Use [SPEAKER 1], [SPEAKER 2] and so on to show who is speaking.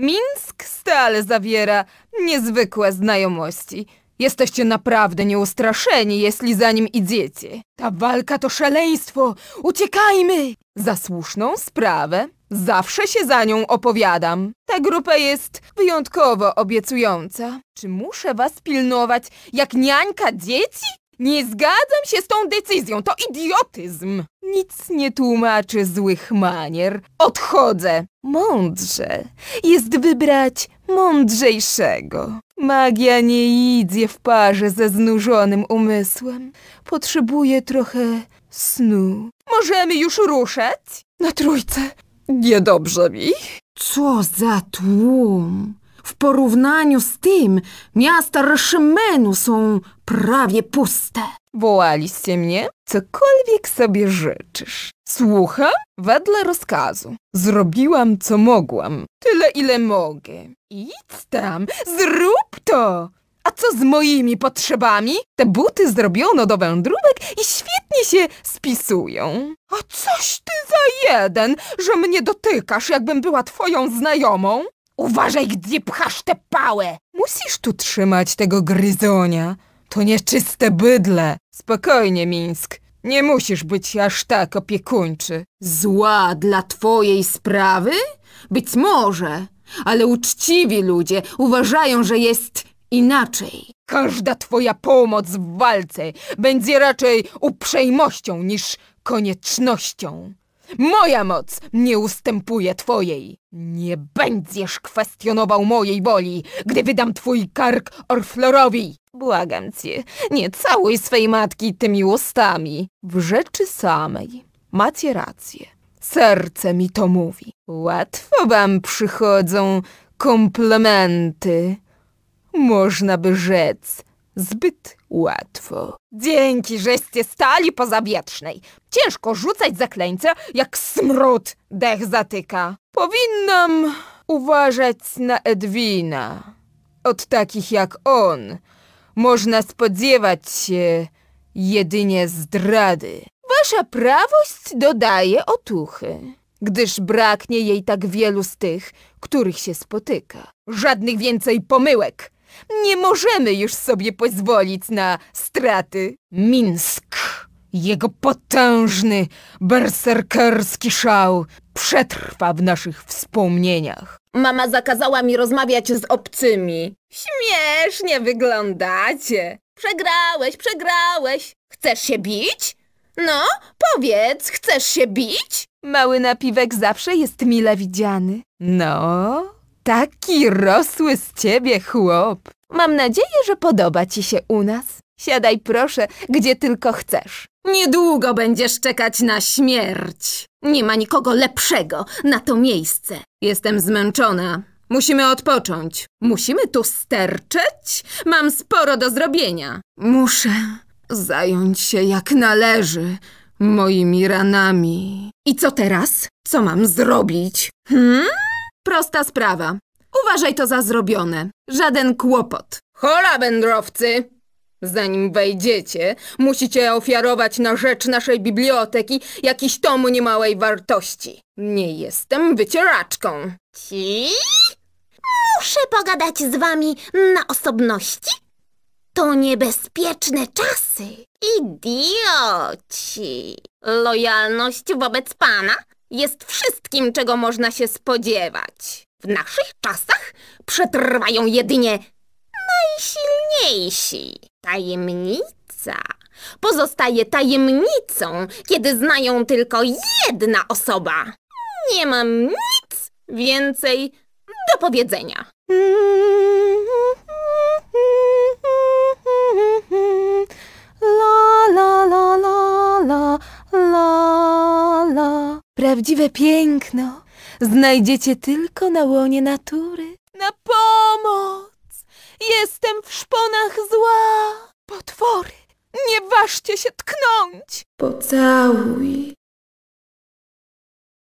[SPEAKER 1] Mińsk stale zawiera niezwykłe znajomości. Jesteście naprawdę nieustraszeni, jeśli za nim idziecie. Ta walka to szaleństwo! Uciekajmy! Za słuszną sprawę zawsze się za nią opowiadam. Ta grupa jest wyjątkowo obiecująca. Czy muszę was pilnować jak niańka dzieci? Nie zgadzam się z tą decyzją, to idiotyzm! Nic nie tłumaczy złych manier. Odchodzę! Mądrze jest wybrać mądrzejszego. Magia nie idzie w parze ze znużonym umysłem. Potrzebuje trochę snu. Możemy już ruszać? Na trójce. Niedobrze mi. Co za tłum! W porównaniu z tym miasta Rashymenu są prawie puste. Wołaliście mnie? Cokolwiek sobie życzysz. Słucham? Wedle rozkazu. Zrobiłam, co mogłam. Tyle, ile mogę. Idź tam, zrób to! A co z moimi potrzebami? Te buty zrobiono do wędrówek i świetnie się spisują. A coś ty za jeden, że mnie dotykasz, jakbym była twoją znajomą? Uważaj, gdzie pchasz tę pałę! Musisz tu trzymać tego gryzonia. To nieczyste bydle. Spokojnie, Mińsk. Nie musisz być aż tak opiekuńczy. Zła dla twojej sprawy? Być może, ale uczciwi ludzie uważają, że jest inaczej. Każda twoja pomoc w walce będzie raczej uprzejmością niż koniecznością. Moja moc nie ustępuje twojej. Nie będziesz kwestionował mojej woli, gdy wydam twój kark Orflorowi. Błagam cię, nie całuj swej matki tymi ustami. W rzeczy samej macie rację. Serce mi to mówi. Łatwo wam przychodzą komplementy. Można by rzec Zbyt łatwo. Dzięki, żeście stali po zabiecznej. Ciężko rzucać zaklęcia, jak smród dech zatyka. Powinnam uważać na Edwina. Od takich jak on można spodziewać się jedynie zdrady. Wasza prawość dodaje otuchy, gdyż braknie jej tak wielu z tych, których się spotyka. Żadnych więcej pomyłek! Nie możemy już sobie pozwolić na straty. Minsk, jego potężny, berserkerski szał przetrwa w naszych wspomnieniach. Mama zakazała mi rozmawiać z obcymi. Śmiesznie wyglądacie. Przegrałeś, przegrałeś. Chcesz się bić? No, powiedz, chcesz się bić? Mały napiwek zawsze jest mile widziany. No, Taki rosły z ciebie chłop. Mam nadzieję, że podoba ci się u nas. Siadaj proszę, gdzie tylko chcesz. Niedługo będziesz czekać na śmierć. Nie ma nikogo lepszego na to miejsce. Jestem zmęczona. Musimy odpocząć. Musimy tu sterczeć? Mam sporo do zrobienia. Muszę zająć się jak należy moimi ranami. I co teraz? Co mam zrobić? Hmm? Prosta sprawa. Uważaj to za zrobione. Żaden kłopot. Hola, wędrowcy! Zanim wejdziecie, musicie ofiarować na rzecz naszej biblioteki jakiś tom niemałej wartości. Nie jestem wycieraczką. Ci? Muszę pogadać z wami na osobności? To niebezpieczne czasy. Idioci! Lojalność wobec pana jest wszystkim, czego można się spodziewać. W naszych czasach przetrwają jedynie najsilniejsi. Tajemnica pozostaje tajemnicą, kiedy znają tylko jedna osoba. Nie mam nic więcej do powiedzenia. La la la la la la Prawdziwe piękno znajdziecie tylko na łonie natury. Na pomoc! Jestem w szponach zła! Potwory, nie ważcie się tknąć! Pocałuj